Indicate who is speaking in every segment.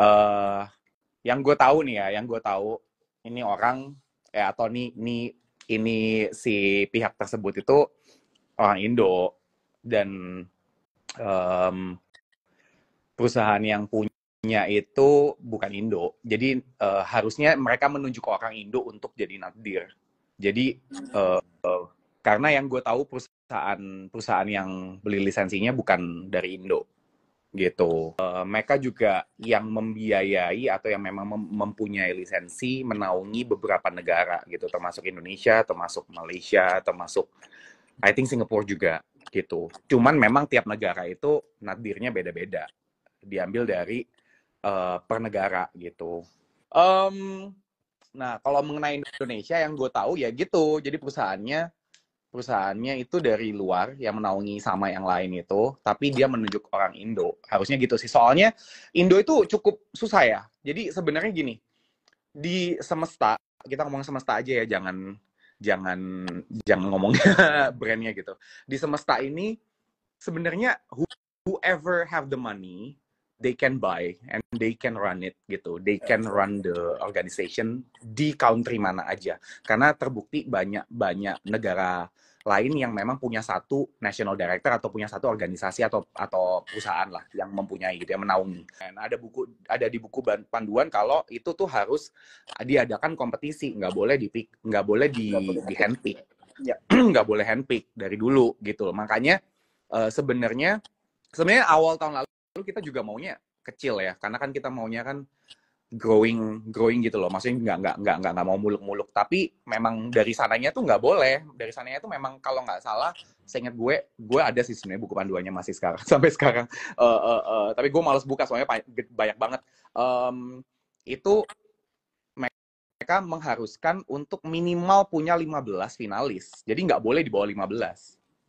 Speaker 1: uh, yang gue tahu nih ya, yang gue tahu ini orang ya atau nih ini ini si pihak tersebut itu orang Indo dan um, perusahaan yang punya itu bukan Indo. Jadi uh, harusnya mereka menunjuk orang Indo untuk jadi nadir. Jadi uh, uh, karena yang gue tahu perusahaan perusahaan yang beli lisensinya bukan dari Indo gitu. Uh, mereka juga yang membiayai atau yang memang mem mempunyai lisensi menaungi beberapa negara gitu, termasuk Indonesia, termasuk Malaysia, termasuk I think Singapura juga gitu. Cuman memang tiap negara itu nadirnya beda-beda. Diambil dari uh, per negara gitu. Um, nah, kalau mengenai Indonesia yang gue tahu ya gitu. Jadi perusahaannya perusahaannya itu dari luar yang menaungi sama yang lain itu, tapi dia menunjuk orang Indo. Harusnya gitu sih. Soalnya Indo itu cukup susah ya. Jadi sebenarnya gini, di semesta, kita ngomong semesta aja ya, jangan jangan jangan ngomong brandnya gitu. Di semesta ini sebenarnya whoever have the money they can buy and they can run it gitu. They can run the organization di country mana aja. Karena terbukti banyak-banyak negara lain yang memang punya satu national director atau punya satu organisasi atau atau perusahaan lah yang mempunyai gitu yang menaungi. Dan ada buku ada di buku panduan kalau itu tuh harus diadakan kompetisi, nggak boleh di nggak boleh di di handpick. Ya. nggak boleh handpick dari dulu gitu. Makanya eh, sebenarnya sebenarnya awal tahun lalu kita juga maunya kecil ya karena kan kita maunya kan growing growing gitu loh maksudnya nggak nggak nggak nggak nggak mau muluk muluk tapi memang dari sananya tuh nggak boleh dari sananya tuh memang kalau nggak salah saya ingat gue gue ada sih sebenarnya buku panduannya masih sekarang sampai sekarang uh, uh, uh, tapi gue males buka soalnya banyak banget um, itu mereka mengharuskan untuk minimal punya 15 finalis jadi nggak boleh di bawah 15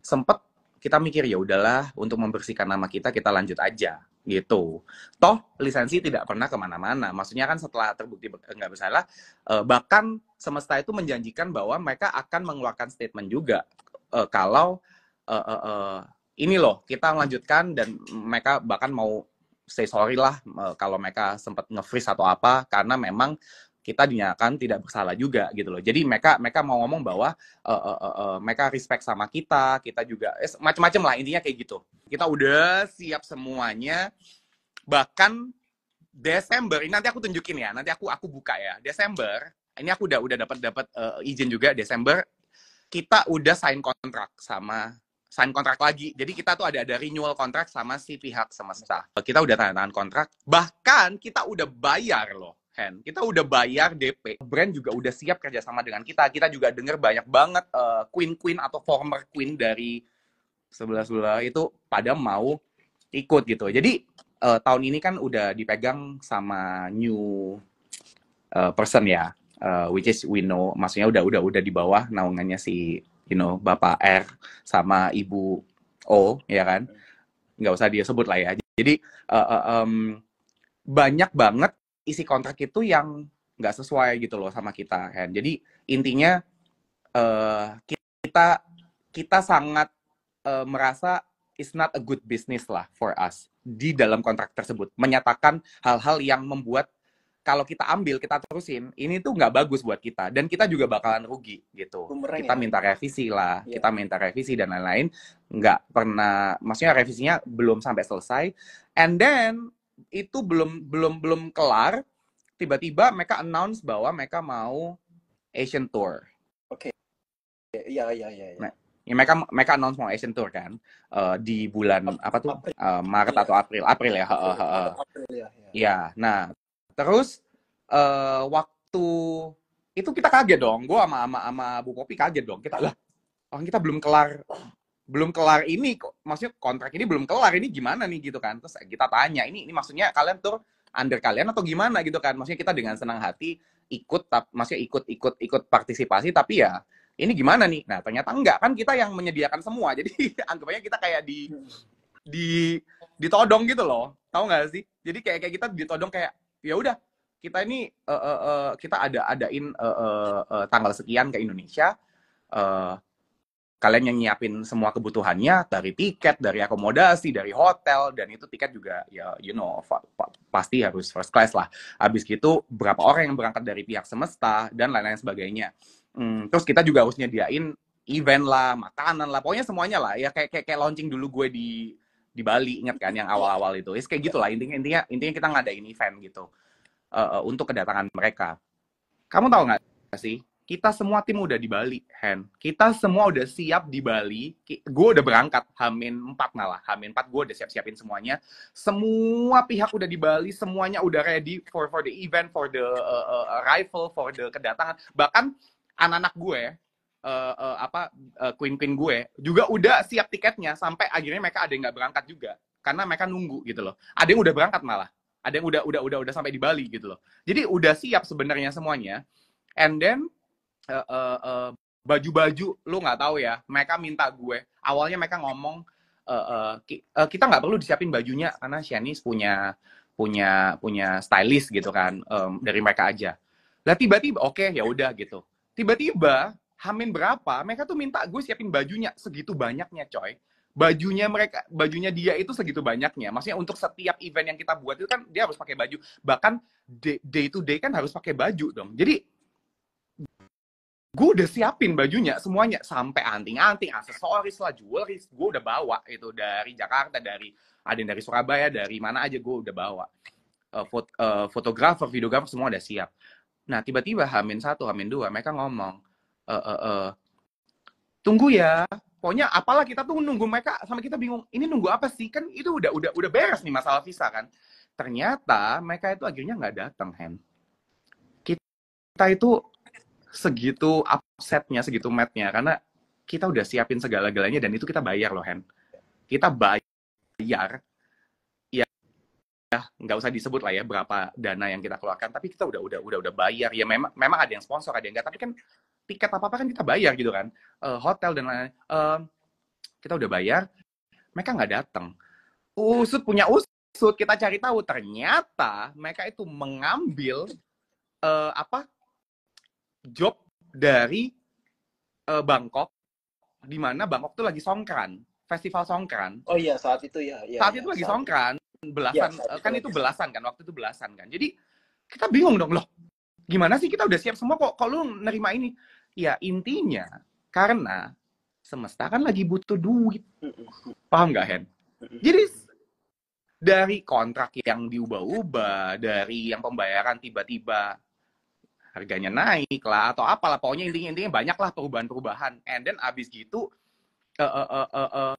Speaker 1: sempet kita mikir ya udahlah untuk membersihkan nama kita kita lanjut aja gitu. Toh lisensi tidak pernah kemana-mana. Maksudnya kan setelah terbukti nggak bersalah, eh, bahkan semesta itu menjanjikan bahwa mereka akan mengeluarkan statement juga eh, kalau eh, ini loh kita lanjutkan dan mereka bahkan mau say sorry lah kalau mereka sempat nge-freeze atau apa karena memang kita dinyatakan tidak bersalah juga gitu loh. Jadi mereka mereka mau ngomong bahwa uh, uh, uh, uh, mereka respect sama kita, kita juga eh, macam-macam lah intinya kayak gitu. Kita udah siap semuanya. Bahkan Desember ini nanti aku tunjukin ya, nanti aku aku buka ya. Desember ini aku udah udah dapat dapat uh, izin juga Desember kita udah sign kontrak sama sign kontrak lagi. Jadi kita tuh ada ada renewal kontrak sama si pihak semesta. Kita udah tanda tangan kontrak, bahkan kita udah bayar loh hand. Kita udah bayar DP, brand juga udah siap kerjasama dengan kita. Kita juga denger banyak banget eh, queen queen queen atau former queen dari sebelah sebelah itu pada mau ikut gitu. Jadi uh, tahun ini kan udah dipegang sama new uh, person ya, uh, which is we know, maksudnya udah udah udah di bawah naungannya si you know bapak R sama ibu O ya kan, nggak usah dia sebut lah ya. Jadi uh, uh, um, banyak banget isi kontrak itu yang nggak sesuai gitu loh sama kita kan jadi intinya uh, kita kita sangat uh, merasa it's not a good business lah for us di dalam kontrak tersebut menyatakan hal-hal yang membuat kalau kita ambil kita terusin ini tuh nggak bagus buat kita dan kita juga bakalan rugi gitu Bumerang kita ya? minta revisi lah yeah. kita minta revisi dan lain-lain nggak pernah maksudnya revisinya belum sampai selesai and then itu belum belum belum kelar tiba-tiba mereka announce bahwa mereka mau Asian tour. Oke. Okay. ya iya iya. Ya. ya mereka mereka announce mau Asian tour kan uh, di bulan apa tuh April. Uh, Maret atau April April ya. April, uh, uh, April, ya, ya. ya. Nah terus uh, waktu itu kita kaget dong. Gue sama sama sama Bu Kopi kaget dong. Kita lah orang kita belum kelar belum kelar ini kok maksudnya kontrak ini belum kelar ini gimana nih gitu kan terus kita tanya ini ini maksudnya kalian tuh under kalian atau gimana gitu kan maksudnya kita dengan senang hati ikut tap, maksudnya ikut ikut ikut partisipasi tapi ya ini gimana nih nah ternyata enggak kan kita yang menyediakan semua jadi anggapannya kita kayak di di ditodong gitu loh tahu nggak sih jadi kayak kayak kita ditodong kayak ya udah kita ini uh, uh, uh, kita ada adain uh, uh, uh, tanggal sekian ke Indonesia uh, kalian yang nyiapin semua kebutuhannya dari tiket, dari akomodasi, dari hotel dan itu tiket juga ya you know fa- fa- pasti harus first class lah. Habis gitu berapa orang yang berangkat dari pihak semesta dan lain-lain sebagainya. Hmm, terus kita juga harus nyediain event lah, makanan lah, pokoknya semuanya lah. Ya kayak kayak, kayak launching dulu gue di di Bali ingat kan yang awal-awal itu. It's kayak gitulah intinya intinya intinya kita ngadain event gitu uh, uh, untuk kedatangan mereka. Kamu tahu nggak sih kita semua tim udah di Bali, Hen. Kita semua udah siap di Bali. Gue udah berangkat, Hamin 4 malah. Hamin 4 gue udah siap-siapin semuanya. Semua pihak udah di Bali, semuanya udah ready for for the event, for the uh, uh, uh arrival, for the kedatangan. Bahkan anak-anak gue, uh, uh, apa queen uh, queen-queen gue, juga udah siap tiketnya. Sampai akhirnya mereka ada yang gak berangkat juga. Karena mereka nunggu gitu loh. Ada yang udah berangkat malah. Ada yang udah udah udah udah sampai di Bali gitu loh. Jadi udah siap sebenarnya semuanya. And then Eh, eh, baju-baju lu nggak tahu ya mereka minta gue awalnya mereka ngomong uh, uh, kita nggak perlu disiapin bajunya karena Shanice punya punya punya stylist gitu kan um, dari mereka aja lah tiba-tiba oke okay, ya udah gitu tiba-tiba Hamin berapa mereka tuh minta gue siapin bajunya segitu banyaknya coy bajunya mereka bajunya dia itu segitu banyaknya maksudnya untuk setiap event yang kita buat itu kan dia harus pakai baju bahkan day, day to day kan harus pakai baju dong jadi gue udah siapin bajunya semuanya sampai anting-anting aksesoris lah jewelry gue udah bawa itu dari Jakarta dari ada yang dari Surabaya dari mana aja gue udah bawa uh, fot uh, fotografer videografer semua udah siap nah tiba-tiba Hamin satu Hamin dua mereka ngomong e, uh, e, tunggu ya pokoknya apalah kita tuh nunggu mereka sama kita bingung ini nunggu apa sih kan itu udah udah udah beres nih masalah visa kan ternyata mereka itu akhirnya nggak datang hand kita itu segitu upsetnya, segitu matnya karena kita udah siapin segala-galanya dan itu kita bayar loh Hen. Kita bayar ya nggak usah disebut lah ya berapa dana yang kita keluarkan tapi kita udah udah udah udah bayar ya memang memang ada yang sponsor ada yang enggak tapi kan tiket apa apa kan kita bayar gitu kan uh, hotel dan lain-lain uh, kita udah bayar mereka nggak datang usut punya usut kita cari tahu ternyata mereka itu mengambil uh, apa job dari uh, Bangkok di mana Bangkok tuh lagi songkran, festival songkran. Oh iya, saat itu ya, ya Saat ya, itu lagi saat songkran, itu. belasan ya, itu kan itu belasan kan, waktu itu belasan kan. Jadi kita bingung dong loh. Gimana sih kita udah siap semua kok kok lu nerima ini? Ya intinya karena semesta kan lagi butuh duit. Paham gak, Hen? Jadi dari kontrak yang diubah-ubah, dari yang pembayaran tiba-tiba harganya naik lah atau apalah pokoknya intinya intinya banyaklah perubahan-perubahan and then abis gitu uh, uh, uh, uh,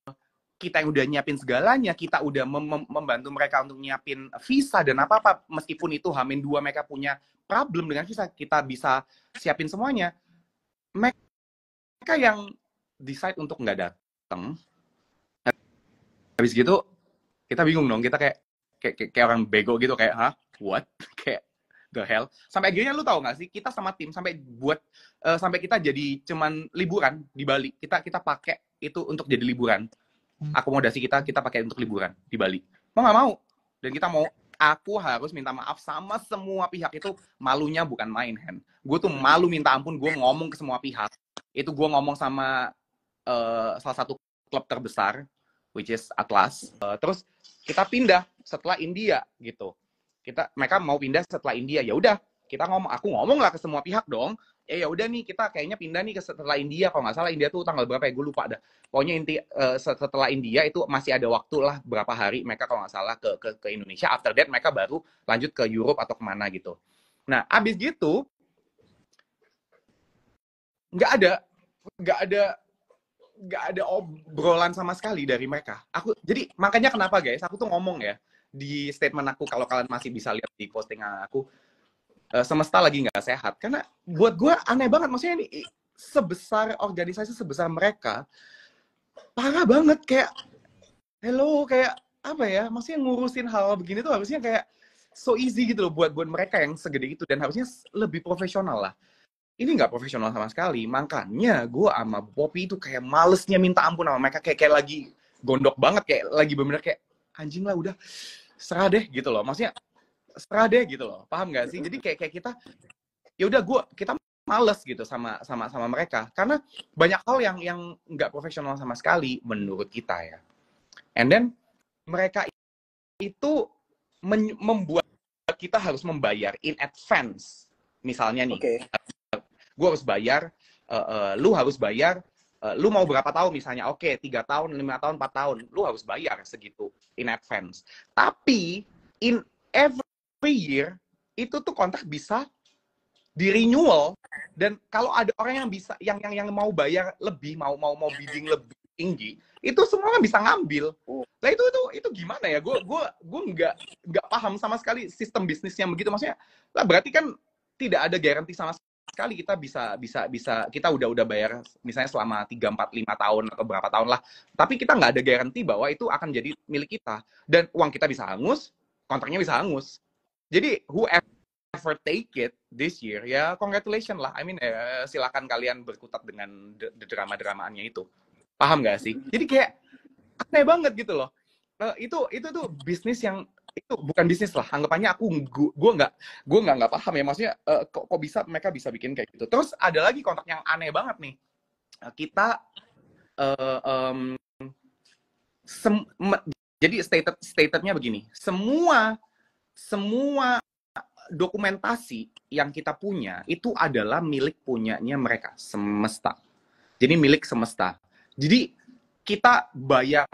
Speaker 1: kita yang udah nyiapin segalanya, kita udah mem membantu mereka untuk nyiapin visa dan apa-apa, meskipun itu hamin dua mereka punya problem dengan visa, kita bisa siapin semuanya. Mereka yang decide untuk nggak datang, Abis gitu kita bingung dong, kita kayak kayak, kayak, kayak orang bego gitu, kayak hah, what, kayak the hell sampai akhirnya lu tau nggak sih kita sama tim sampai buat uh, sampai kita jadi cuman liburan di Bali kita kita pakai itu untuk jadi liburan hmm. akomodasi kita kita pakai untuk liburan di Bali mau nggak mau dan kita mau aku harus minta maaf sama semua pihak itu malunya bukan main hand gue tuh malu minta ampun gue ngomong ke semua pihak itu gue ngomong sama uh, salah satu klub terbesar which is Atlas uh, terus kita pindah setelah India gitu kita mereka mau pindah setelah India ya udah kita ngomong aku ngomong lah ke semua pihak dong ya ya udah nih kita kayaknya pindah nih ke setelah India kalau nggak salah India tuh tanggal berapa ya gue lupa dah pokoknya inti uh, setelah India itu masih ada waktu lah berapa hari mereka kalau nggak salah ke, ke ke Indonesia after that mereka baru lanjut ke Europe atau kemana gitu nah abis gitu nggak ada nggak ada nggak ada obrolan sama sekali dari mereka aku jadi makanya kenapa guys aku tuh ngomong ya di statement aku kalau kalian masih bisa lihat di postingan aku eh, semesta lagi nggak sehat karena buat gue aneh banget maksudnya ini sebesar organisasi sebesar mereka parah banget kayak hello kayak apa ya maksudnya ngurusin hal, hal begini tuh harusnya kayak so easy gitu loh buat buat mereka yang segede itu dan harusnya lebih profesional lah ini nggak profesional sama sekali makanya gue sama Poppy itu kayak malesnya minta ampun sama mereka kayak kayak lagi gondok banget kayak lagi bener-bener kayak anjing lah udah serah deh gitu loh maksudnya serah deh gitu loh paham gak sih jadi kayak kayak kita ya udah gue kita males gitu sama sama sama mereka karena banyak hal yang yang nggak profesional sama sekali menurut kita ya and then mereka itu men- membuat kita harus membayar in advance misalnya nih okay. gue harus bayar uh, uh, lu harus bayar Eh, lu mau berapa tahun misalnya oke okay, tiga tahun lima tahun empat tahun lu harus bayar segitu in advance tapi in every year itu tuh kontrak bisa di renewal dan kalau ada orang yang bisa yang yang yang mau bayar lebih mau mau mau bidding lebih tinggi itu semua kan bisa ngambil lah itu itu itu gimana ya gue gue gue nggak nggak paham sama sekali sistem bisnisnya begitu maksudnya lah berarti kan tidak ada garansi sama sekali kita bisa bisa bisa kita udah udah bayar misalnya selama 3 4 5 tahun atau berapa tahun lah. Tapi kita nggak ada garansi bahwa itu akan jadi milik kita dan uang kita bisa hangus, kontraknya bisa hangus. Jadi whoever take it this year ya congratulations lah. I mean eh, silakan kalian berkutat dengan drama-dramaannya itu. Paham gak sih? Jadi kayak aneh banget gitu loh. Uh, itu itu tuh bisnis yang itu bukan bisnis lah anggapannya aku gue nggak gue nggak nggak paham ya maksudnya uh, kok, kok bisa mereka bisa bikin kayak gitu terus ada lagi kontak yang aneh banget nih eh, kita uh, um, sem jadi stated statednya begini semua semua dokumentasi yang kita punya itu adalah milik punyanya mereka semesta jadi milik semesta jadi kita bayar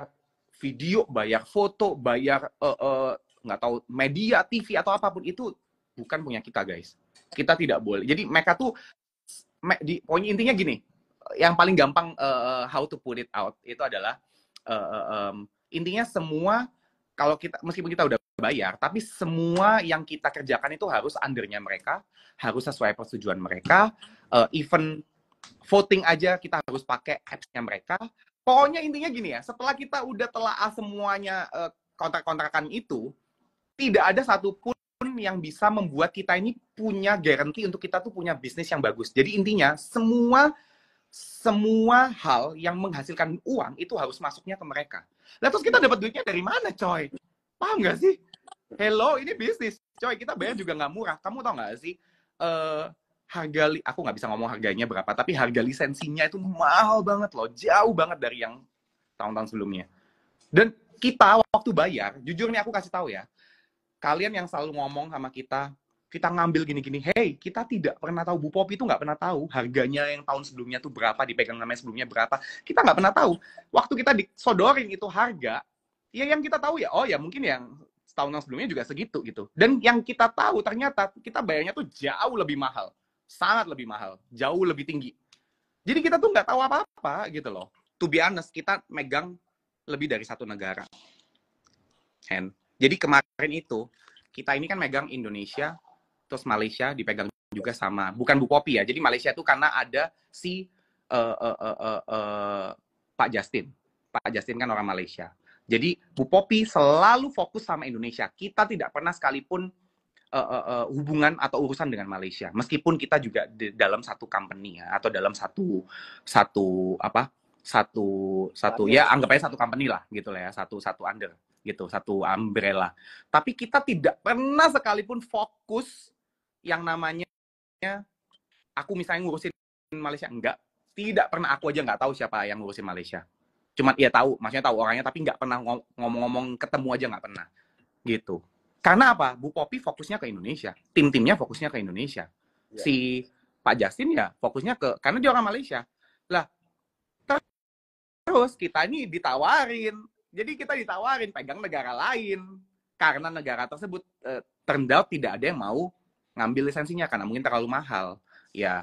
Speaker 1: video bayar foto bayar uh, uh, nggak tahu media, TV atau apapun itu bukan punya kita guys. Kita tidak boleh. Jadi mereka tuh me, di poin intinya gini, yang paling gampang uh, how to put it out itu adalah uh, um, intinya semua kalau kita meskipun kita udah bayar, tapi semua yang kita kerjakan itu harus undernya mereka, harus sesuai persetujuan mereka. Uh, even voting aja kita harus pakai appsnya mereka. Pokoknya intinya gini ya, setelah kita udah telah semuanya uh, kontrak-kontrakan itu, tidak ada satupun yang bisa membuat kita ini punya garansi untuk kita tuh punya bisnis yang bagus. Jadi intinya semua semua hal yang menghasilkan uang itu harus masuknya ke mereka. Lalu terus kita dapat duitnya dari mana, coy? Paham nggak sih? Hello, ini bisnis, coy. Kita bayar juga nggak murah. Kamu tau nggak sih? Uh, harga li aku nggak bisa ngomong harganya berapa, tapi harga lisensinya itu mahal banget loh, jauh banget dari yang tahun-tahun sebelumnya. Dan kita waktu bayar, jujur nih aku kasih tahu ya, kalian yang selalu ngomong sama kita kita ngambil gini-gini, hey, kita tidak pernah tahu Bu Popi itu nggak pernah tahu harganya yang tahun sebelumnya tuh berapa, dipegang namanya sebelumnya berapa, kita nggak pernah tahu. Waktu kita disodorin itu harga, ya yang kita tahu ya, oh ya mungkin yang setahun yang sebelumnya juga segitu gitu. Dan yang kita tahu ternyata kita bayarnya tuh jauh lebih mahal, sangat lebih mahal, jauh lebih tinggi. Jadi kita tuh nggak tahu apa-apa gitu loh. To be honest, kita megang lebih dari satu negara. Hand jadi kemarin itu kita ini kan megang Indonesia terus Malaysia dipegang juga sama. Bukan Bu Popi ya. Jadi Malaysia itu karena ada si uh, uh, uh, uh, uh, Pak Justin. Pak Justin kan orang Malaysia. Jadi Bu Popi selalu fokus sama Indonesia. Kita tidak pernah sekalipun uh, uh, uh, hubungan atau urusan dengan Malaysia. Meskipun kita juga di dalam satu company ya atau dalam satu satu apa? satu satu ya anggap aja satu company lah gitu lah ya, satu satu under gitu satu umbrella tapi kita tidak pernah sekalipun fokus yang namanya aku misalnya ngurusin Malaysia enggak tidak pernah aku aja nggak tahu siapa yang ngurusin Malaysia cuman ya tahu maksudnya tahu orangnya tapi nggak pernah ngomong-ngomong ketemu aja nggak pernah gitu karena apa Bu Popi fokusnya ke Indonesia tim-timnya fokusnya ke Indonesia Ya. si Pak Justin ya fokusnya ke karena dia orang Malaysia lah terus kita ini ditawarin jadi kita ditawarin pegang negara lain karena negara tersebut uh, eh, turned tidak ada yang mau ngambil lisensinya karena mungkin terlalu mahal. Ya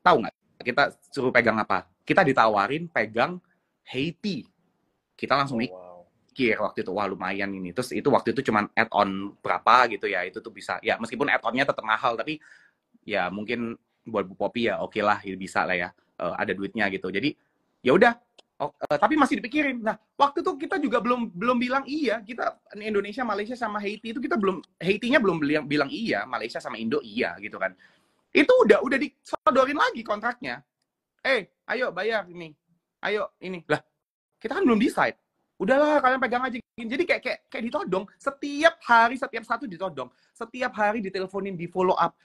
Speaker 1: tahu nggak kita suruh pegang apa? Kita ditawarin pegang Haiti. Kita langsung oh, mikir waktu itu wah lumayan ini. Terus itu waktu itu cuman add on berapa gitu ya. Itu tuh bisa. Ya meskipun add onnya tetap mahal tapi ya mungkin buat Bu Popi ya oke okay lah ya bisa lah ya. Uh, ada duitnya gitu. Jadi ya udah Oh, uh, tapi masih dipikirin. Nah, waktu itu kita juga belum belum bilang iya. Kita Indonesia, Malaysia sama Haiti itu kita belum Haitinya belum bilang, bilang iya, Malaysia sama Indo iya gitu kan. Itu udah udah disodorin lagi kontraknya. Eh, ayo bayar ini. Ayo ini. Lah, kita kan belum decide. Udahlah kalian pegang aja Jadi kayak kayak kayak ditodong setiap hari, setiap satu ditodong. Setiap hari diteleponin, di follow up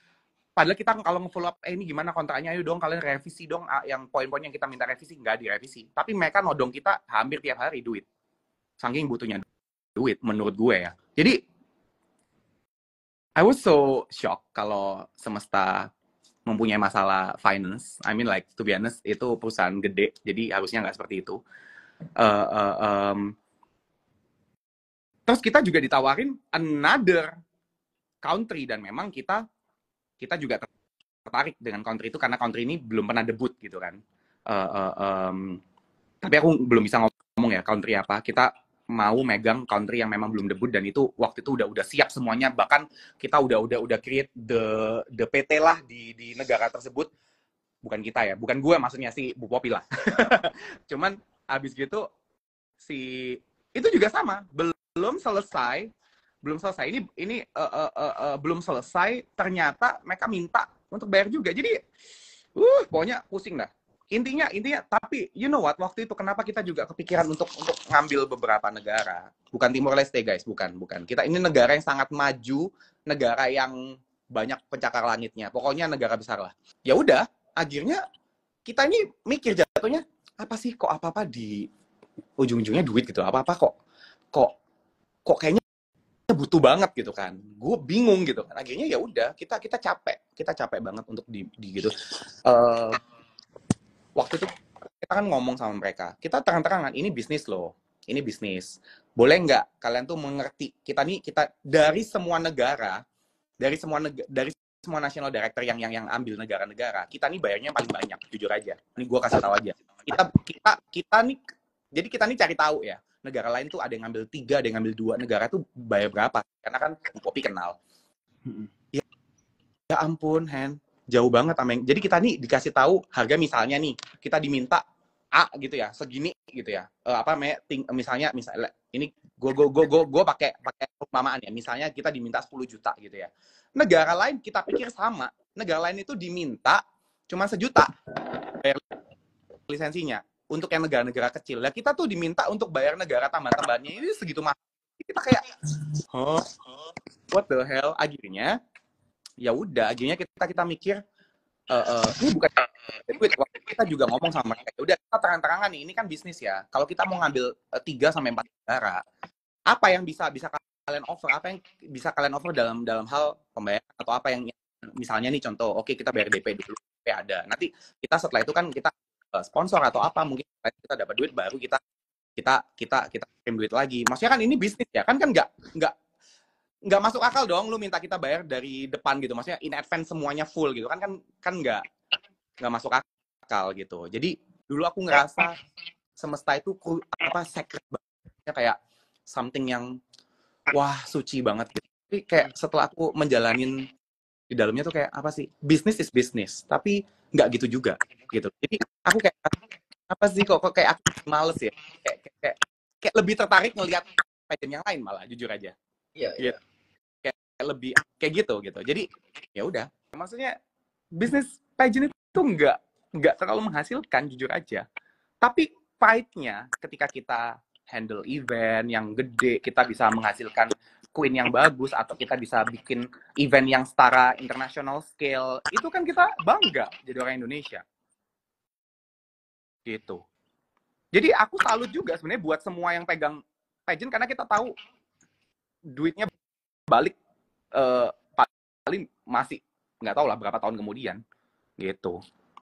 Speaker 1: padahal kita kalau nge-follow up eh, ini gimana kontraknya ayo dong kalian revisi dong ah, yang poin-poin yang kita minta revisi nggak direvisi tapi mereka nodong kita hampir tiap hari duit saking butuhnya duit menurut gue ya jadi I was so shocked kalau semesta mempunyai masalah finance I mean like to be honest itu perusahaan gede jadi harusnya nggak seperti itu uh, uh, um, terus kita juga ditawarin another country dan memang kita kita juga tertarik dengan country itu karena country ini belum pernah debut gitu kan. Uh, uh, um, tapi aku belum bisa ngomong ya country apa. Kita mau megang country yang memang belum debut dan itu waktu itu udah udah siap semuanya bahkan kita udah udah udah create the the PT lah di di negara tersebut bukan kita ya bukan gue maksudnya si Bu Popi lah cuman abis gitu si itu juga sama belum selesai belum selesai ini ini uh, uh, uh, uh, belum selesai ternyata mereka minta untuk bayar juga jadi uh pokoknya pusing dah intinya intinya tapi you know what waktu itu kenapa kita juga kepikiran untuk untuk ngambil beberapa negara bukan timur Leste guys bukan bukan kita ini negara yang sangat maju negara yang banyak pencakar langitnya pokoknya negara besar lah ya udah akhirnya kita ini mikir jatuhnya apa sih kok apa apa di ujung-ujungnya duit gitu apa apa kok kok kok kayaknya butuh banget gitu kan gue bingung gitu kan akhirnya ya udah kita kita capek kita capek banget untuk di, di gitu uh, waktu itu kita kan ngomong sama mereka kita terang-terangan ini bisnis loh ini bisnis boleh nggak kalian tuh mengerti kita nih kita dari semua negara dari semua negara dari semua national director yang yang yang ambil negara-negara kita nih bayarnya paling banyak jujur aja ini gue kasih tahu aja kita kita kita nih jadi kita nih cari tahu ya negara lain tuh ada yang ngambil tiga, ada yang ngambil dua, negara tuh bayar berapa? Karena kan kopi kenal. Ya, ya ampun, Hen, jauh banget ameng. Jadi kita nih dikasih tahu harga misalnya nih, kita diminta A gitu ya, segini gitu ya. Uh, apa me, ting, misalnya misalnya ini gue gue gue gue gue pakai pakai perumpamaan ya. Misalnya kita diminta 10 juta gitu ya. Negara lain kita pikir sama. Negara lain itu diminta cuma sejuta bayar lisensinya untuk yang negara-negara kecil Nah kita tuh diminta untuk bayar negara tambahan-tambahannya ini segitu mah. kita kayak huh? what the hell akhirnya ya udah akhirnya kita kita mikir uh, uh, ini bukan duit waktu kita juga ngomong sama mereka ya udah kita terang-terangan nih ini kan bisnis ya kalau kita mau ngambil eh, tiga sampai empat negara apa yang bisa bisa kalian offer apa yang bisa kalian offer dalam dalam hal pembayaran atau apa yang misalnya nih contoh oke okay, kita bayar DP dulu DP ada nanti kita setelah itu kan kita Eh, sponsor atau apa mungkin kita dapat duit baru kita kita kita kita kirim duit lagi maksudnya kan ini bisnis ya kan kan nggak nggak nggak masuk akal dong lu minta kita bayar dari depan gitu maksudnya in advance semuanya full gitu kan kan kan nggak nggak masuk akal gitu jadi dulu aku ngerasa semesta itu apa secret banget kayak something yang wah suci banget gitu tapi kayak setelah aku menjalanin di dalamnya tuh kayak apa sih bisnis is bisnis tapi nggak gitu juga gitu jadi aku kayak apa sih kok, kok kayak aku males ya kayak, kayak, kayak, kayak lebih tertarik ngelihat pageant yang lain malah jujur aja iya iya gitu. kayak, kayak lebih kayak gitu gitu jadi ya udah maksudnya bisnis pageant itu nggak nggak terlalu menghasilkan jujur aja tapi fight nya ketika kita handle event yang gede, kita bisa menghasilkan Queen yang bagus atau kita bisa bikin event yang setara international scale, itu kan kita bangga jadi orang Indonesia. Gitu. Jadi aku salut juga sebenarnya buat semua yang pegang pageant karena kita tahu duitnya balik uh, paling masih nggak tahu lah berapa tahun kemudian gitu.